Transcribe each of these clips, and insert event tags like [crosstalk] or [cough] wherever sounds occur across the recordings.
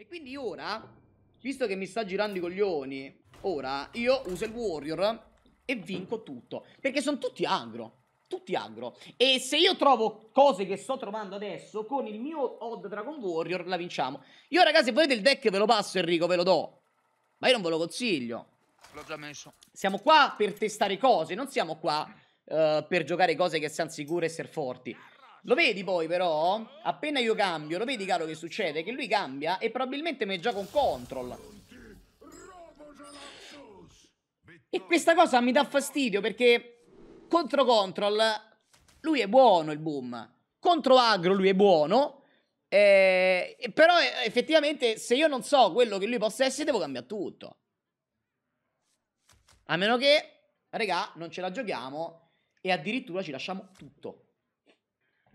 E quindi ora, visto che mi sta girando i coglioni, ora io uso il warrior e vinco tutto. Perché sono tutti agro. Tutti agro. E se io trovo cose che sto trovando adesso, con il mio Odd Dragon Warrior la vinciamo. Io ragazzi, se volete il deck ve lo passo Enrico, ve lo do. Ma io non ve lo consiglio. L'ho già messo. Siamo qua per testare cose, non siamo qua uh, per giocare cose che siano sicure e essere forti. Lo vedi poi però? Appena io cambio, lo vedi caro che succede? Che lui cambia e probabilmente mi è già con control. E questa cosa mi dà fastidio perché contro control lui è buono il boom. Contro agro lui è buono. Eh, però eh, effettivamente se io non so quello che lui possa essere devo cambiare tutto. A meno che, regà, non ce la giochiamo e addirittura ci lasciamo tutto.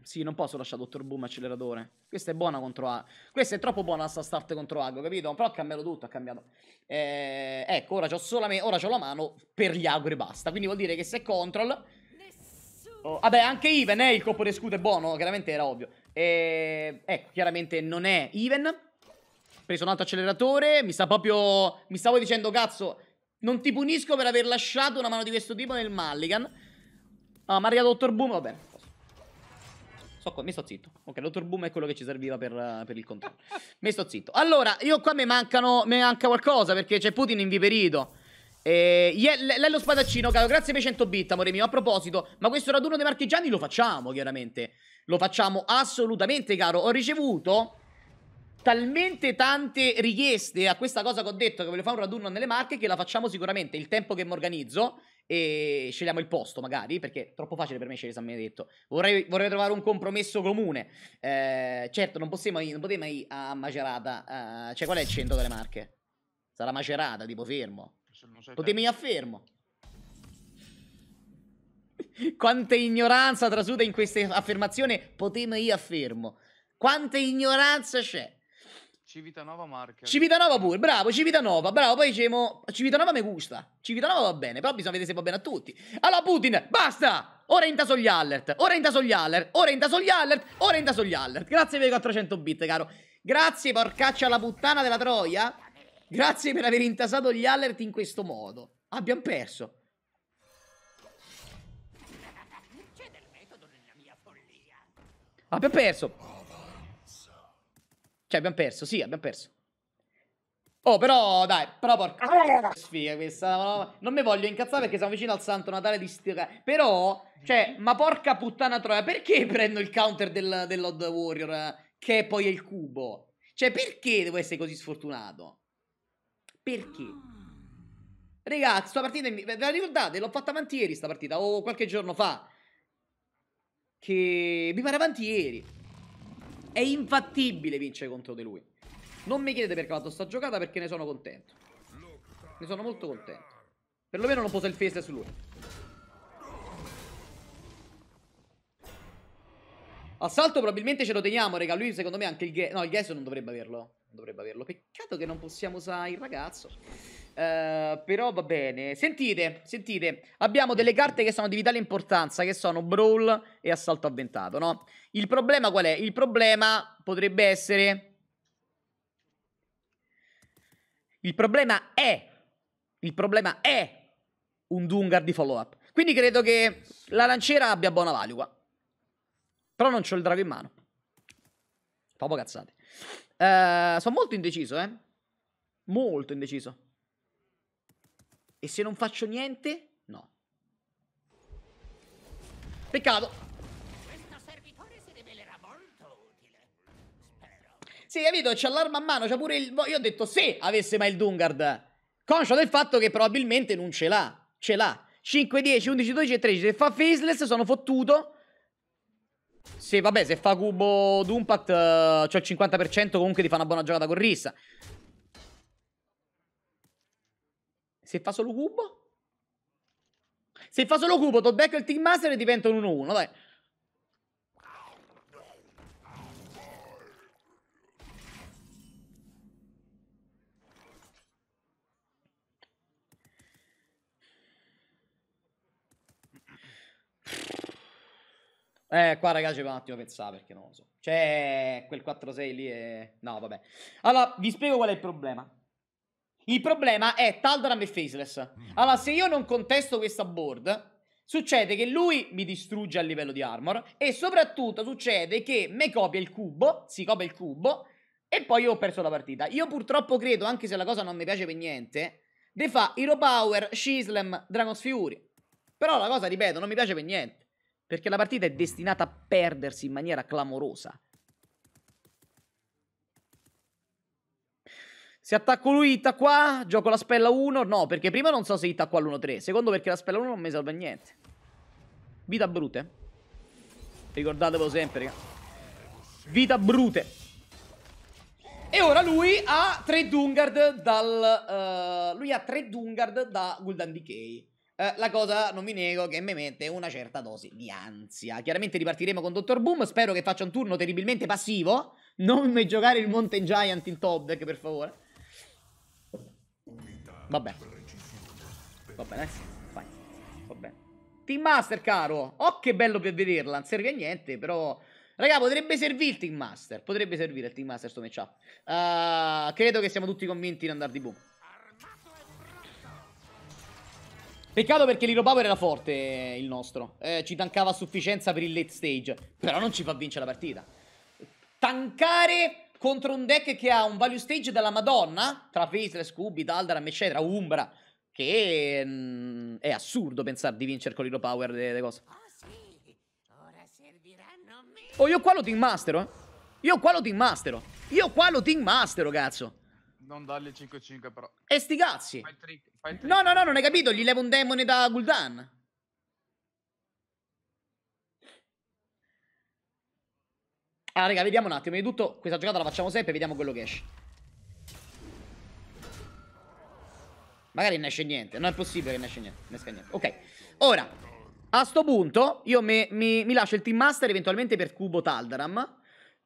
Sì, non posso lasciare Dottor Boom acceleratore. Questa è buona contro A. Questa è troppo buona sta start contro Ago, capito? Però ha cambiato tutto, ha cambiato. Eh, ecco, ora ho solamente. Ora ho la mano per gli auguri e basta. Quindi vuol dire che se control. Oh, vabbè, anche Even, eh, il colpo di scudo è buono, chiaramente era ovvio. Eh, ecco, chiaramente non è Even. Preso un altro acceleratore, mi sta proprio... Mi stavo dicendo, cazzo, non ti punisco per aver lasciato una mano di questo tipo nel Mulligan. Ah, ma arriva Dottor Boom, vabbè. So, mi sto zitto. Ok, dottor Boom è quello che ci serviva per, per il controllo. mi sto zitto. Allora, io qua mi mancano. Mi manca qualcosa perché c'è Putin inviperito. Lello Spadaccino, caro, grazie per i 100 bit, amore mio. A proposito, ma questo raduno dei marchigiani lo facciamo, chiaramente. Lo facciamo assolutamente, caro. Ho ricevuto talmente tante richieste a questa cosa che ho detto che voglio fare un raduno nelle marche che la facciamo sicuramente. Il tempo che mi organizzo e scegliamo il posto magari, perché è troppo facile per me scegliere San Benedetto. Vorrei, vorrei trovare un compromesso comune. Eh, certo, non possiamo non potremmo ir a Macerata, eh, cioè qual è il centro delle Marche? Sarà Macerata, tipo fermo. Potremmo mai a fermo. [laughs] Quanta ignoranza trasuda in queste affermazioni. potremmo mai a fermo. Quanta ignoranza c'è. Civitanova Marche. Civitanova pure, bravo, Civitanova, bravo, poi dicevo, Civitanova mi gusta, Civitanova va bene, però bisogna vedere se va bene a tutti. Allora Putin, basta! Ora intaso gli alert, ora intaso gli alert, ora intaso gli alert, ora intaso gli alert. Grazie per i 400 bit, caro. Grazie, porcaccia la puttana della troia. Grazie per aver intasato gli alert in questo modo. Abbiamo perso. Abbiamo perso. Cioè, abbiamo perso, sì, abbiamo perso. Oh, però, dai, però porca ah. [laughs] sfiga questa. Non mi voglio incazzare perché siamo vicino al Santo Natale di Stirra. Però, cioè, mhm. ma porca puttana troia, perché prendo il counter del, dell'Odd Warrior che poi è il cubo? Cioè, perché devo essere così sfortunato? Perché? Ragazzi, sta partita, ve la ricordate? L'ho fatta avanti ieri sta partita, o qualche giorno fa. Che mi pare avanti ieri. È infattibile vincere contro di lui. Non mi chiedete perché ho fatto sta giocata perché ne sono contento. Ne sono molto contento. Perlomeno non posa il face su lui. Assalto probabilmente ce lo teniamo, raga. Lui secondo me anche il... Ge no, il Gesso non dovrebbe averlo. Non dovrebbe averlo. Peccato che non possiamo usare il ragazzo. Uh, però va bene. Sentite, sentite, abbiamo delle carte che sono di vitale importanza, che sono Brawl e Assalto Avventato, no? Il problema qual è? Il problema potrebbe essere... Il problema è... Il problema è un Dungar di follow-up. Quindi credo che la lanciera abbia buona value qua. Però non c'ho il drago in mano. Fa un cazzate. Uh, sono molto indeciso, eh. Molto indeciso. E se non faccio niente? No. Peccato. Sì, capito, c'è l'arma a mano, c'ha pure il... Io ho detto se avesse mai il Dungard. Conscio del fatto che probabilmente non ce l'ha. Ce l'ha. 5, 10, 11, 12 e 13. Se fa faceless sono fottuto. Sì, vabbè, se fa cubo Dumpact uh, c'ho il 50% comunque di fare una buona giocata con Rissa. Se fa solo cubo? Se fa solo cubo, Tobacco e il Team Master e diventa un 1-1, dai. Eh, qua ragazzi, un attimo pensare perché non lo so. Cioè, quel 4-6 lì e... No, vabbè. Allora, vi spiego qual è il problema. Il problema è Taldaram e Faceless. Mm. Allora, se io non contesto questa board, succede che lui mi distrugge a livello di armor e soprattutto succede che me copia il cubo, si copia il cubo e poi io ho perso la partita. Io purtroppo credo, anche se la cosa non mi piace per niente, de fa Hero Power, Shislem, Dragon's Fury. Però la cosa, ripeto, non mi piace per niente, perché la partita è destinata a perdersi in maniera clamorosa. Se attacco lui, qua, gioco la spella 1. No, perché prima non so se qua l1 3 Secondo perché la spella 1 non mi salva niente. Vita brute. Ricordatevelo sempre, raga. Vita brute. E ora lui ha 3 Dungard dal... Uh, lui ha 3 Dungard da Guldan Decay. Uh, eh, la cosa, non mi nego, che mi mette una certa dose di ansia. Chiaramente ripartiremo con Dr. Boom. Spero che faccia un turno terribilmente passivo. Non mi giocare il Mountain Giant in top deck, per favore. Vabbè. Va bene, vai. Va bene. Team Master, caro. Oh, che bello per vederla. Non serve a niente, però... Raga, potrebbe servire il Team Master. Potrebbe servire il Team Master sto matchup. Uh, credo che siamo tutti convinti di andare di boom. Peccato perché l'Hero Power era forte eh, il nostro. Eh, ci tankava a sufficienza per il late stage. Però non ci fa vincere la partita. Tankare contro un deck che ha un value stage della Madonna, tra Faceless, Scooby, Daldaram, eccetera, Umbra, che è, mm, mh, è assurdo pensare di vincere con l'Hero Power delle de cose. Oh, oh, io qua lo team mastero, eh. Io qua lo team mastero. Oh. Io qua lo team mastero, oh, cazzo. Non dargli 5-5 però. E sti cazzi. Fai il trick, fai il trick. No, no, no, non hai capito. Gli levo un demone da Gul'dan. Allora, eh, raga, vediamo un attimo. Di tutto, questa giocata la facciamo sempre e vediamo quello che esce. Magari non esce niente. Non è possibile che ne esce niente. Ne esca niente. Ok. Ora, a sto punto, io mi, mi, mi lascio il team master eventualmente per Cubo Taldaram.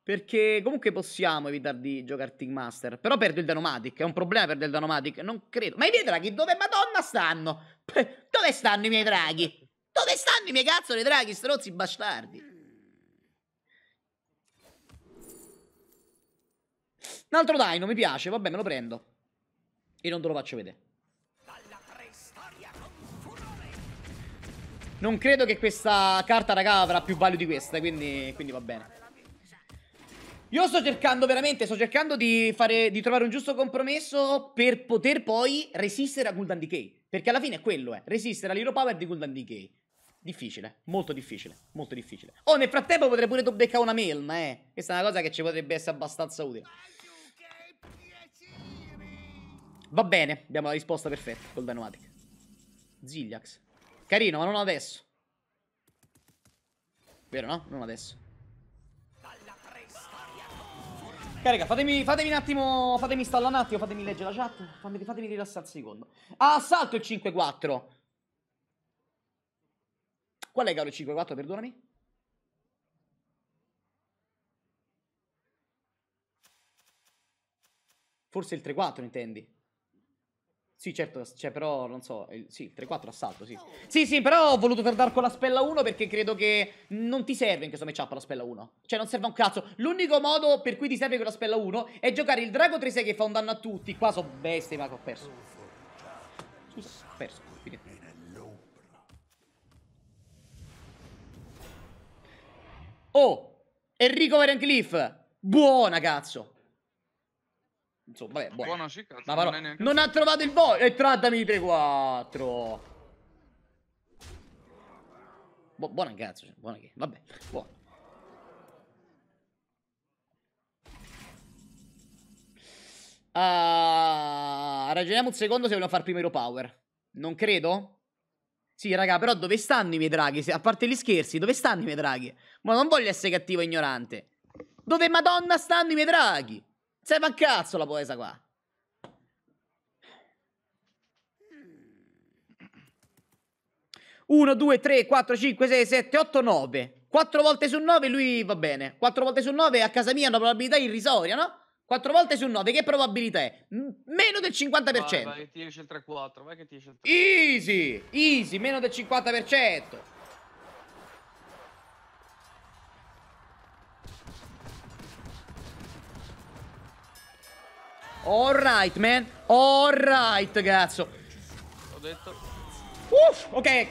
Perché comunque possiamo evitare di giocare Team Master. Però perdo il Danomatic. È un problema perdere il Danomatic. Non credo. Ma i miei draghi dove madonna stanno? [laughs] Dove stanno i miei draghi? Dove stanno i miei cazzo dei draghi, strozzi bastardi? Un altro Dino, mi piace, vabbè, me lo prendo. E non te lo faccio vedere. Non credo che questa carta, raga, avrà più value di questa, quindi, quindi va bene. Io sto cercando veramente, sto cercando di, fare, di, trovare un giusto compromesso per poter poi resistere a Guldan Decay. Perché alla fine è quello, eh, resistere all'Hero Power di Guldan Decay. Difficile, molto difficile, molto difficile. Oh, nel frattempo potrei pure dobbecca una melma, eh. Questa è una cosa che ci potrebbe essere abbastanza utile. Va bene, abbiamo la risposta perfetta col Dynamatic. Zigliax. Carino, ma non adesso. Vero, no? Non adesso. Carica, fatemi, fatemi un attimo, fatemi stalla un attimo, fatemi leggere la chat, fatemi, fatemi rilassare un secondo. Ah, assalto il 5-4. Qual è caro il 5-4, perdonami? Forse il 3-4 intendi? Sì, certo, cioè, però, non so, il, sì, 3-4 assalto, sì. Sì, sì, però ho voluto tardare con la spella 1 perché credo che non ti serve in questo matchup la spella 1. Cioè, non serve un cazzo. L'unico modo per cui ti serve con la spella 1 è giocare il drago 3-6 che fa un danno a tutti. Qua so bestie, ma che ho perso. Scusa, ho perso. Oh, Enrico Cliff. Buona, cazzo. Insomma, vabbè, buono. buono cicca, Ma non, non, ha trovato il boss. E trattami per 4. Bu buona cazzo, cioè, buona che. Vabbè, buono. Uh, ragioniamo un secondo se vogliamo far prima power. Non credo. Sì, raga, però dove stanno i miei draghi? Se, a parte gli scherzi, dove stanno i miei draghi? Ma non voglio essere cattivo e ignorante. Dove madonna stanno i miei draghi? Sei ma cazzo la poesia qua. Uno, due, tre, quattro, cinque, sei, sette, otto, nove. Quattro volte su nove lui va bene. Quattro volte su nove a casa mia è una probabilità irrisoria, no? 4 volte su 9, che probabilità è? meno del 50%. Vai, vai, ti esce il 3-4, vai che ti esce il 3. Easy, easy, meno del 50%. Alright, man. Alright, cazzo. Ho detto. Uff, ok.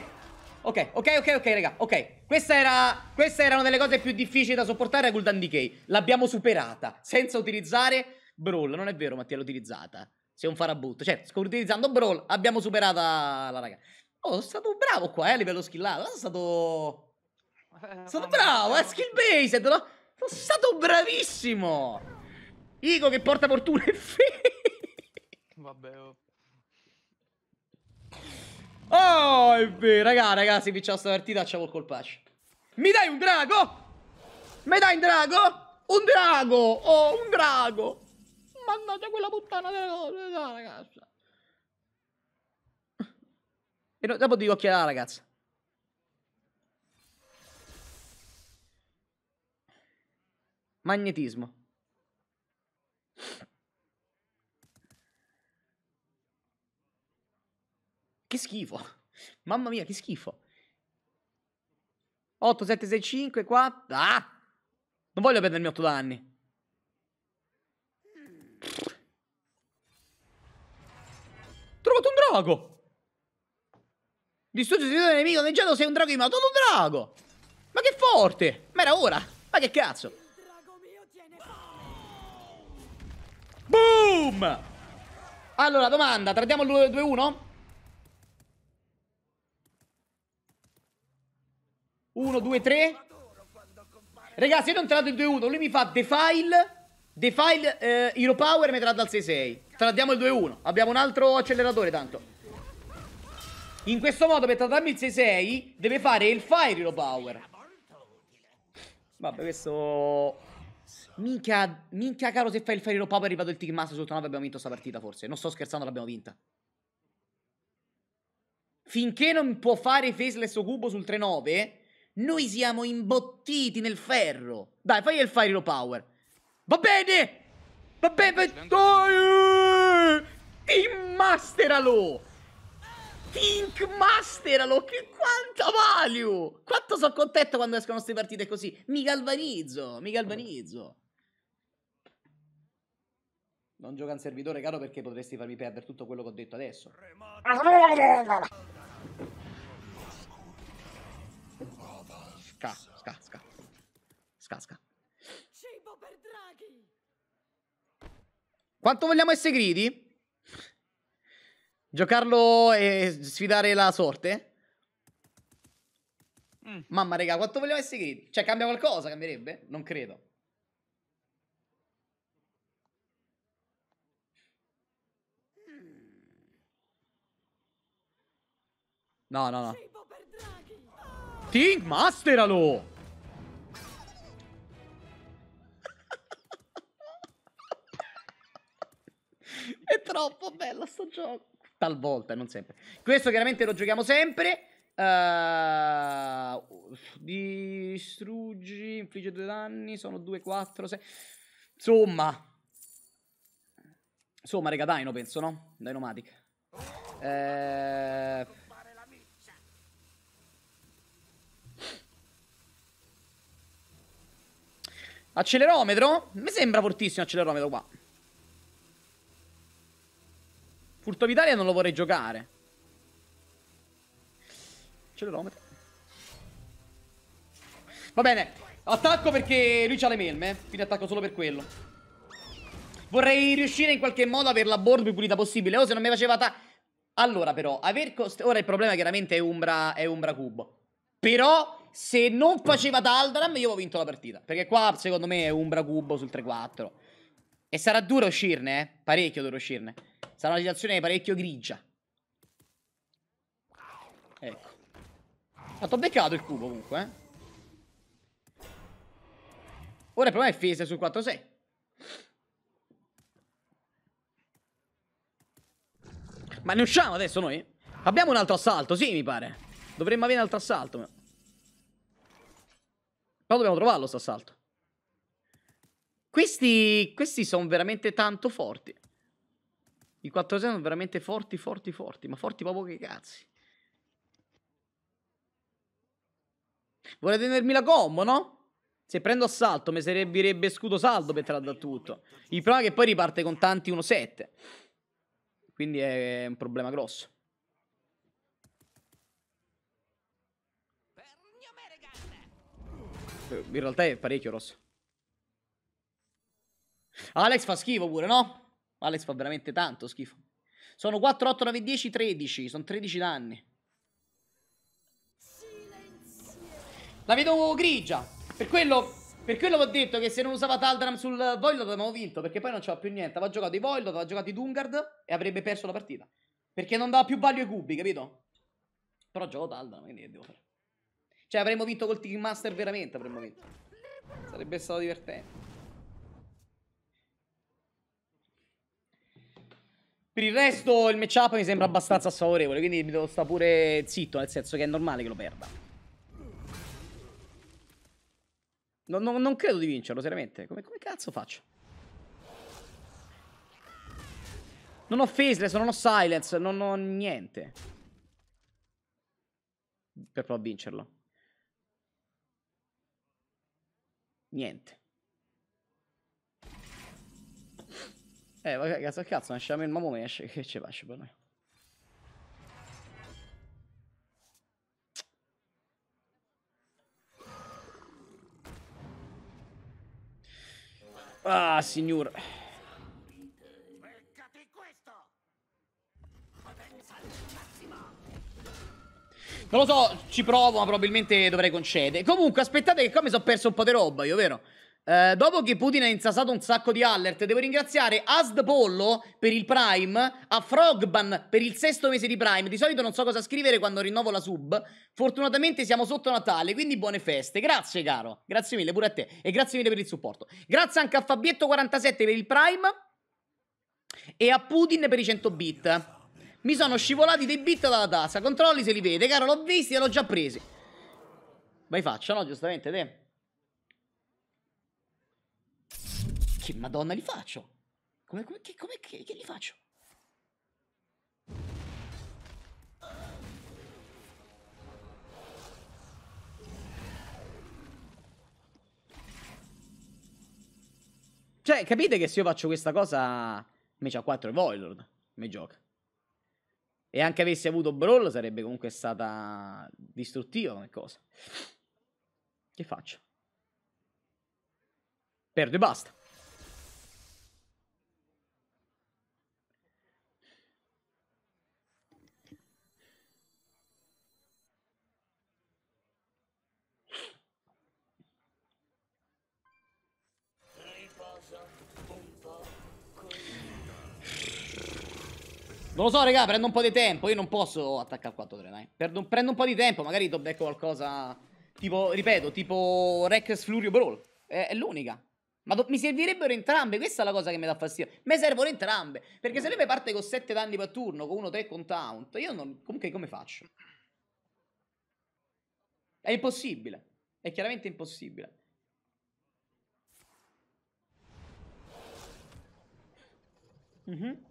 Ok, ok, ok, ok, raga, ok. Questa era, questa era una delle cose più difficili da sopportare a Gul'dan Decay. L'abbiamo superata, senza utilizzare Brawl. Non è vero, Mattia, l'ho utilizzata. Sei un farabutto. Cioè, utilizzando Brawl abbiamo superata la raga. Oh, sono stato bravo qua, eh, a livello skillato. Sono stato... Eh, sono stato bravo, eh, skill based, no? Sono stato bravissimo! Igo che porta fortuna e Vabbè. Oh. oh, è vero, raga, ragazzi, vinciamo questa partita, facciamo col colpaccio. Mi dai un drago? Mi dai un drago? Un drago! Oh, un drago! Mannaggia quella puttana delle cose, no, ragazza. E no, dopo dico occhiare la ragazza. Magnetismo. Che schifo. Mamma mia, che schifo. 8, 7, 6, 5, 4. Ah! Non voglio prendermi 8 danni. Trovato un drago. Distruggi il nemico danneggiato. Sei un drago di ma un drago. Ma che forte. Ma era ora. Ma che cazzo. Boom! Allora, domanda, tradiamo il 2-1? 1, 2, 3 Ragazzi, io non trado il 2-1 Lui mi fa defile Defile, eh, hero power mi trada al 6-6 Tradiamo il 2-1 Abbiamo un altro acceleratore tanto In questo modo per tradarmi il 6-6 Deve fare il fire hero power Vabbè, questo... Minchia, minchia caro se fai il Ferriero Papa è arrivato il Tickmaster sul 9 abbiamo vinto questa partita forse. Non sto scherzando, l'abbiamo vinta. Finché non può fare Faceless o Cubo sul 3-9, noi siamo imbottiti nel ferro. Dai, fai il Ferriero Power. Va bene! Va bene! Va... Dai! Immasteralo! Think Master, allora, che quanta value! Quanto sono contento quando escono queste partite così. Mi galvanizzo, mi galvanizzo. Non gioca un servitore caro perché potresti farmi perdere tutto quello che ho detto adesso. scasca. Scasca. sca. Sca, sca. Quanto vogliamo essere gridi? Giocarlo e sfidare la sorte? Mm. Mamma raga, quanto vogliamo essere gridi? Cioè, cambia qualcosa? Cambierebbe? Non credo. No, no, no. Think masteralo! [laughs] È troppo bello sto gioco. Talvolta, non sempre. Questo chiaramente lo giochiamo sempre. Uh, distruggi, infligge due danni, sono due, quattro, sei. Insomma. Insomma, raga, Dino penso, no? Dinomatic. Eh... Accelerometro? Mi sembra fortissimo accelerometro qua. Furto Vitalia non lo vorrei giocare. Accelerometro. Va bene. Attacco perché lui ha le melme. Quindi attacco solo per quello. Vorrei riuscire in qualche modo a avere la board più pulita possibile. O oh, se non mi faceva ta... Allora però, aver cost... Ora il problema chiaramente è Umbra, è Umbra Cubo. Però se non faceva Taldram io avevo vinto la partita. Perché qua secondo me è Umbra Cubo sul 3-4. E sarà duro uscirne, eh? Parecchio duro uscirne. Sarà una situazione parecchio grigia. Ecco. Ma t'ho beccato il cubo comunque, eh. Ora il problema è Fese sul 4-6. Ma ne usciamo adesso noi? Abbiamo un altro assalto, sì mi pare. Dovremmo avere un altro assalto. Però dobbiamo trovarlo sto assalto. Questi, questi sono veramente tanto forti. I 400 sono veramente forti, forti, forti. Ma forti proprio che cazzi. Volete tenermi la combo, no? Se prendo assalto mi servirebbe scudo saldo per trarre da tutto. Il problema è che poi riparte con tanti 1-7. Quindi è un problema grosso. In realtà è parecchio rosso. Alex fa schifo pure, no? Alex fa veramente tanto schifo. Sono 4, 8, 9, 10, 13. Sono 13 danni. La vedo grigia. Per quello, per quello ho detto che se non usava Taldram sul Voilot abbiamo vinto. Perché poi non c'era più niente. Aveva giocato i Voilot, aveva giocato i Dungard e avrebbe perso la partita. Perché non dava più value ai cubi, capito? Però gioco Taldram, quindi che devo fare? Cioè avremmo vinto col Team Master veramente, avremmo vinto. Sarebbe stato divertente. Per il resto il matchup mi sembra abbastanza sfavorevole, quindi mi devo stare pure zitto, nel senso che è normale che lo perda. No, no, non credo di vincerlo, seriamente. Come, come, cazzo faccio? Non ho faceless, non ho silence, non ho niente. Per provare a vincerlo. Niente. Eh, ragazzi, cazzo, non sciamo il mamma mia, che ci faccio per noi? Ah, signor. Non lo so, ci provo, ma probabilmente dovrei concedere. Comunque, aspettate che qua mi sono perso un po' di roba, io, vero? Eh, dopo che Putin ha insasato un sacco di alert, devo ringraziare Asd Pollo per il Prime, a Frogban per il sesto mese di Prime. Di solito non so cosa scrivere quando rinnovo la sub. Fortunatamente siamo sotto Natale, quindi buone feste. Grazie, caro. Grazie mille pure a te. E grazie mille per il supporto. Grazie anche a Fabietto47 per il Prime. E a Putin per i 100 bit. Mi sono scivolati dei bit dalla tassa. Controlli se li vede, caro. L'ho visti e l'ho già presi. Vai faccia, no? Giustamente, te. che madonna li faccio? Come, come, che, come che, che li faccio? Cioè, capite che se io faccio questa cosa, me c'ha 4 Voilord, mi gioca. E anche avessi avuto Brawl sarebbe comunque stata distruttiva come cosa. Che faccio? Perdo e basta. lo so, raga, prendo un po' di tempo. Io non posso attaccare 4-3, dai. Un... Prendo un po' di tempo, magari do becco qualcosa. Tipo, ripeto, tipo Rex Flurio Brawl. È, è l'unica. Ma mi servirebbero entrambe, questa è la cosa che mi dà fastidio. Mi servono entrambe. Perché se lui parte con 7 danni per turno, con 1-3 con taunt, io non. Comunque, come faccio? È impossibile. È chiaramente impossibile. Mhm. Mm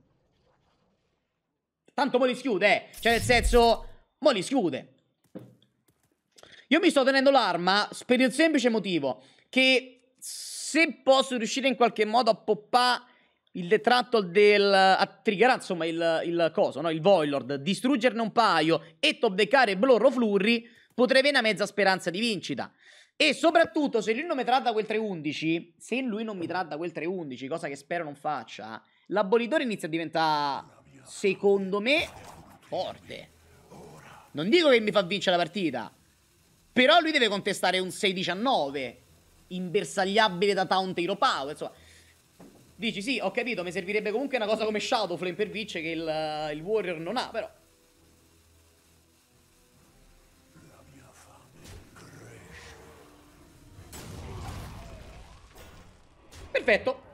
Tanto mo li schiude, eh. Cioè, nel senso, mo li schiude. Io mi sto tenendo l'arma per il semplice motivo che se posso riuscire in qualche modo a poppare il detratto del... a triggerare, insomma, il, il, coso, no? Il Voilord, distruggerne un paio e top deckare Blorro Flurry, potrei avere una mezza speranza di vincita. E soprattutto, se lui non mi tratta quel 3-11, se lui non mi tratta quel 3-11, cosa che spero non faccia, l'abbolitore inizia a diventare secondo me, forte. Non dico che mi fa vincere la partita. Però lui deve contestare un 6-19. Imbersagliabile da Town Tiro Power. Insomma. Dici sì, ho capito, mi servirebbe comunque una cosa come Shadowflame per vincere che il, il Warrior non ha, però. Perfetto.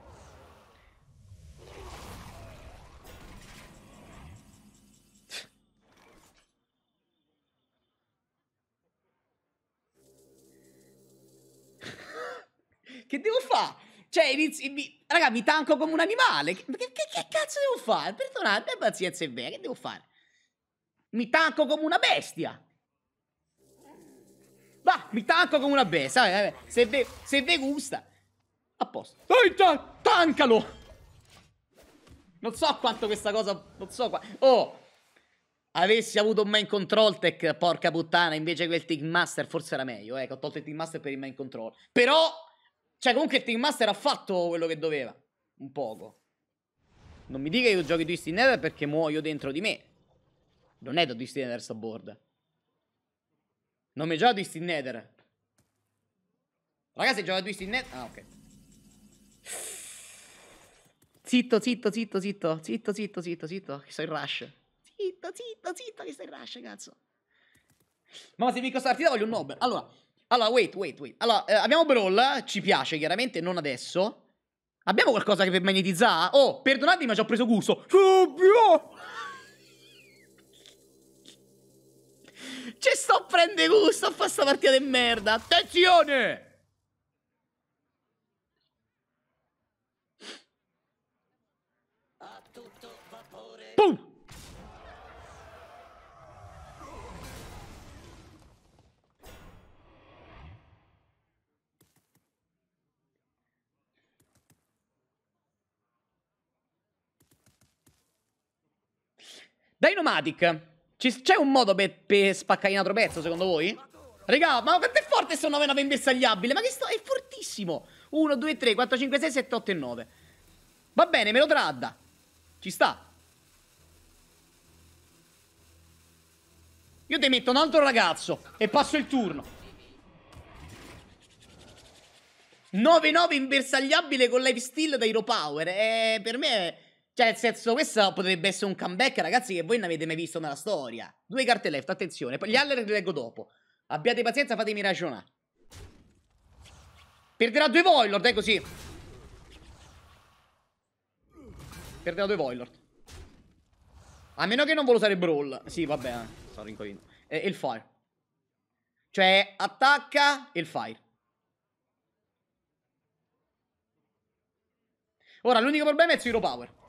Che devo fare? Cioè, inizi, mi, raga, mi tanco come un animale. Che, che, che cazzo devo fare? Perdonate, pazienza è vera, che devo fare? Mi tanco come una bestia. Va, mi tanco come una bestia. Vabbè, vabbè. Se, ve, gusta. A posto. Dai, tancalo! Non so quanto questa cosa... Non so qua... Oh! Avessi avuto un main control tech, porca puttana, invece quel Team Master, forse era meglio, ecco, ho tolto il Team Master per il main control. Però... Cioè, comunque il Team Master ha fatto quello che doveva. Un poco. Non mi dica che io giochi Twisted Nether perché muoio dentro di me. Non è da Twisted Nether sta board. Non mi gioca Twisted Nether. Ragazzi, gioca Twisted Nether. Ah, ok. Zitto, zitto, zitto, zitto. Zitto, zitto, zitto, zitto. Che sto in rush. Zitto, zitto, zitto, che sto in rush, cazzo. Ma se mi costa partita voglio un Nobel. Allora, allora, wait, wait, wait. Allora, eh, abbiamo Brawl, ci piace chiaramente, non adesso. Abbiamo qualcosa che per magnetizzare? Oh, perdonatemi, ma ci ho preso gusto. Fabio! Ci sto a prendere gusto a fare sta partita di merda. Attenzione! Dynomatic C'è un modo per pe spaccare un altro pezzo, secondo voi? Raga, ma quanto è forte se 9-9 imbersagliabile? Ma che sto... è fortissimo! 1, 2, 3, 4, 5, 6, 7, 8 e 9. Va bene, me lo tradda. Ci sta. Io ti metto un altro ragazzo e passo il turno. 9-9 imbersagliabile con lifesteal steal da Hero Power. Eh, per me è, cioè, nel senso, questo potrebbe essere un comeback, ragazzi, che voi non avete mai visto nella storia. Due carte left, attenzione. Gli altri li leggo dopo. Abbiate pazienza, fatemi ragionare. Perderà due Voilord, è eh, così. Perderà due Voilord. A meno che non vuole usare Brawl. Sì, vabbè, eh. sono rincoglionito. E il Fire. Cioè, attacca e il Fire. Ora, l'unico problema è il Zero Power.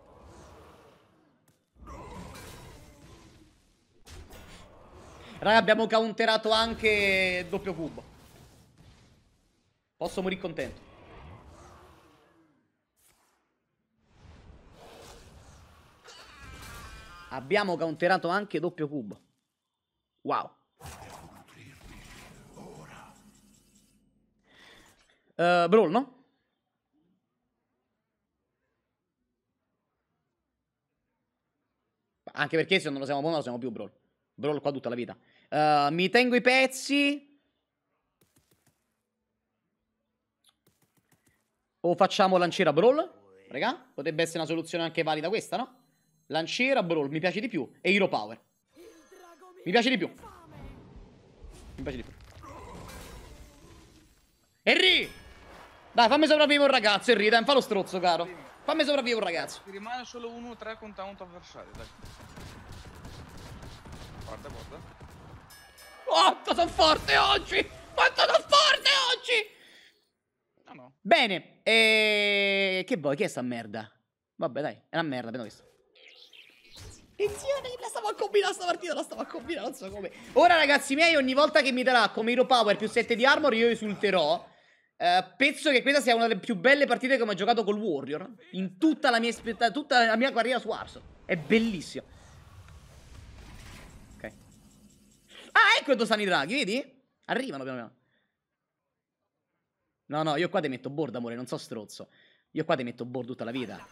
Raga, abbiamo counterato anche doppio cubo. Posso morire contento. Abbiamo counterato anche doppio cubo. Wow. Uh, Brawl, no? Anche perché se non lo siamo buono, lo siamo più Brawl. Brawl qua tutta la vita. Uh, mi tengo i pezzi. O facciamo lanciera brawl? Raga, potrebbe essere una soluzione anche valida questa, no? Lanciera brawl, mi piace di più. E hero power. Mi piace di più. Mi piace di più. Henry! Dai, fammi sopravvivere un ragazzo, Henry, dai, fa lo strozzo, caro. Fammi sopravvivere un ragazzo. Ti rimane solo uno o tre contro un avversario, dai. Guarda, guarda. Quanto sono forte oggi! Quanto sono forte oggi! No, no. Bene, e... Ehm, che vuoi? Che è sta merda? Vabbè, dai, è una merda, abbiamo visto. Attenzione, la stavo a combinare sta partita, la stavo a combinare, non so come. Ora, ragazzi miei, ogni volta che mi darà come hero power più 7 di armor, io esulterò. Eh, penso che questa sia una delle più belle partite che ho mai giocato col Warrior. In tutta la mia, tutta la mia carriera su Arso. È bellissima. Ah, ecco dove stanno i draghi, vedi? Arrivano piano piano. No, no, io qua ti metto board, amore, non so strozzo. Io qua ti metto board tutta la vita.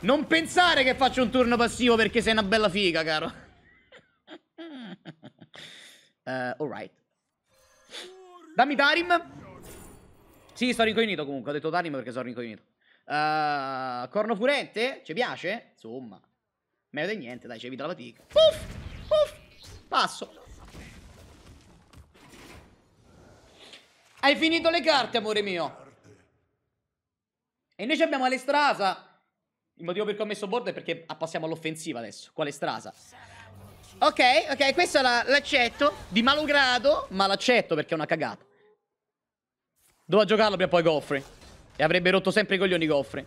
Non pensare che faccio un turno passivo perché sei una bella figa, caro. uh, [laughs] eh, alright. Dammi Tarim. Sì, sto rincoglionito comunque. Ho detto Tarim perché sono rincoglionito. Uh, eh, corno furente? Ci piace? Insomma. Meglio di niente, dai, ci evita la fatica. Puff! Puff! Passo. Hai finito le carte, amore mio. E noi abbiamo Alestrasa. Il motivo per cui ho messo bordo è perché passiamo all'offensiva adesso. Quale strasa? Ok, ok, questa l'accetto. La, di malogrado, ma l'accetto perché è una cagata. Doveva giocarlo prima o poi Goffrey. E avrebbe rotto sempre i coglioni Goffrey.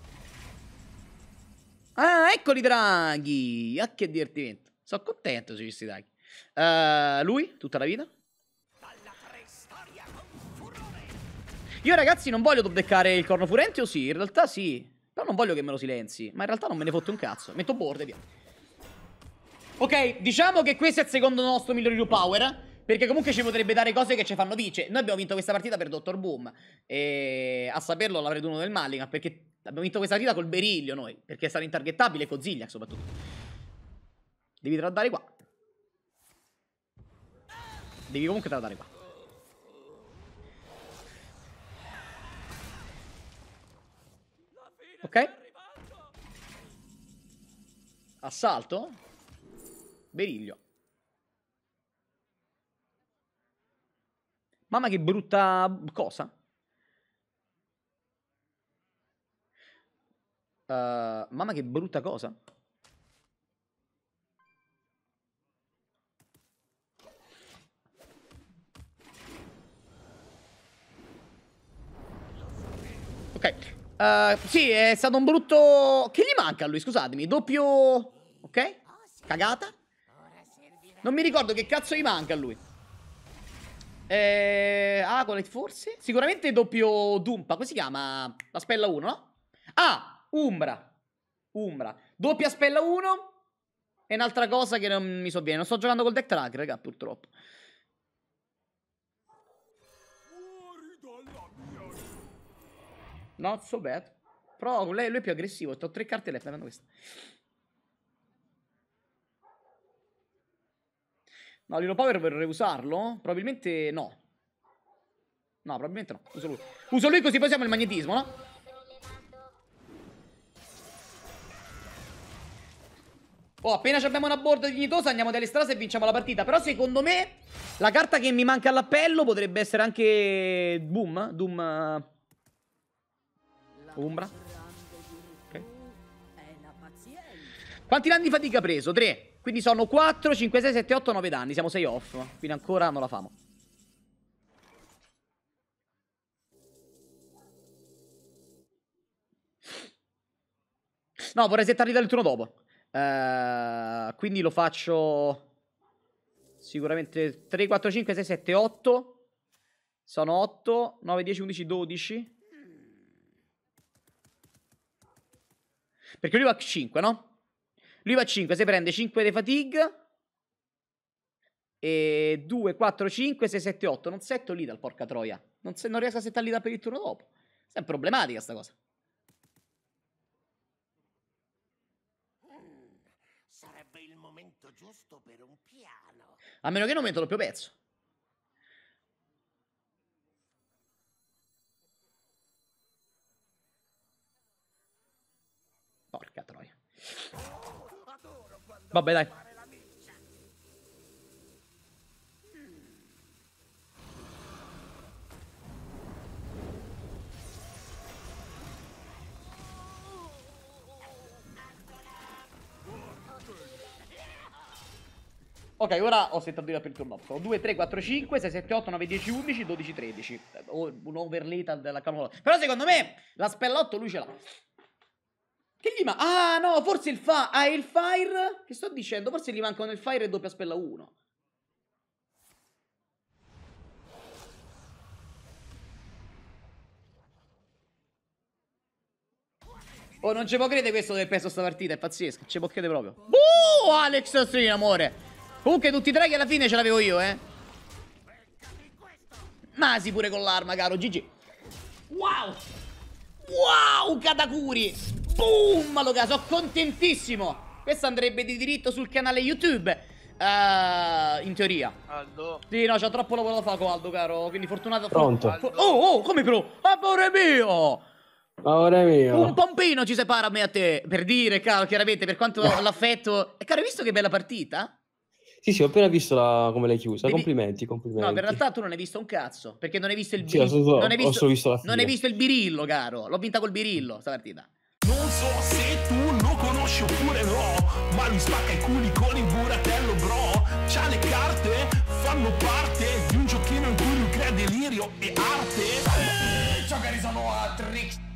Ah, eccoli draghi. Ah, che divertimento. Sono contento se ci questi draghi. Uh, lui, tutta la vita. Io ragazzi non voglio topdeccare il corno furente o sì? In realtà sì. Però non voglio che me lo silenzi. Ma in realtà non me ne fotte un cazzo. Metto board e via. Ok, diciamo che questo è il secondo nostro migliore new power. Perché comunque ci potrebbe dare cose che ci fanno vice. Noi abbiamo vinto questa partita per Dr. Boom. E a saperlo l'avrei dovuto del Mallingham. Perché abbiamo vinto questa partita col Beriglio noi. Perché è stato intargettabile con Ziglia soprattutto. Devi trattare qua. Devi comunque trattare qua. Ok. Assalto. Beriglio. Mamma che brutta cosa. Uh, mamma che brutta cosa. Ok, Uh, sì, è stato un brutto... Che gli manca a lui, scusatemi? Doppio... Ok? Cagata? Non mi ricordo che cazzo gli manca a lui. Eh... Agolet forse? Sicuramente doppio Dumpa. Come si chiama? La spella 1, no? Ah! Umbra. Umbra. Doppia spella 1. E un'altra cosa che non mi sovviene. Non sto giocando col deck track, raga, purtroppo. Not so bad. Però lei, lui è più aggressivo. Ho tre carte e lei prendo questa. No, Lino Power per usarlo? Probabilmente no. No, probabilmente no. Uso lui. Uso lui così poi il magnetismo, no? Oh, appena abbiamo una board dignitosa andiamo dalle strade e vinciamo la partita. Però secondo me la carta che mi manca all'appello potrebbe essere anche Boom. Doom... Umbra. Okay. Quanti danni di fatica ha preso? 3. Quindi sono 4, 5, 6, 7, 8, 9 danni. Siamo 6 off. Quindi ancora non la famo. No, vorrei settarli dal turno dopo. Uh, quindi lo faccio sicuramente 3, 4, 5, 6, 7, 8. Sono 8, 9, 10, 11, 12. Perché lui va a 5, no? Lui va a 5, se prende 5 di fatigue. E 2, 4, 5, 6, 7, 8. Non setto lì dal porca troia. Non, se, non riesco a settare lì per il turno dopo. È problematica sta cosa. sarebbe il momento giusto per un piano. A meno che non metto doppio pezzo. Vabbè, dai. Ok, ora ho settato dire per il turno 2, 3, 4, 5, 6, 7, 8, 9, 10, 11, 12, 13. Un overlay della canola. Però secondo me la spellotto lui ce l'ha. Che gli manca? Ah, no, forse il fa... Ah, il fire? Che sto dicendo? Forse gli mancano il fire e doppia spella 1. Oh, non ci può credere questo del peso sta partita, è pazzesco, ci può credere proprio. Buh, Alex Ostrino, amore. Comunque tutti e tre che alla fine ce l'avevo io, eh. Masi pure con l'arma, caro, GG. Wow! Wow, Katakuri! Boom, Maloga, sono contentissimo. Questo andrebbe di diritto sul canale YouTube. Uh, in teoria Aldo Sì no c'ho troppo lavoro da fare con Aldo caro Quindi fortunato Pronto Aldo. Oh oh come pro Amore mio Amore mio Un pompino ci separa a me e a te Per dire caro chiaramente per quanto l'affetto E caro hai visto che bella partita? Sì, sì, ho appena visto la... come l'hai chiusa. Devi... Complimenti, complimenti. No, in realtà tu non hai visto un cazzo. Perché non hai visto il birillo. Sì, so, so. non, hai visto... non hai visto il birillo, caro. L'ho vinta col birillo sta partita so se tu lo conosci oppure no Ma lui spacca i culi con il buratello bro C'ha le carte, fanno parte Di un giochino in cui lui crea delirio e arte Ciao cari sono a Trix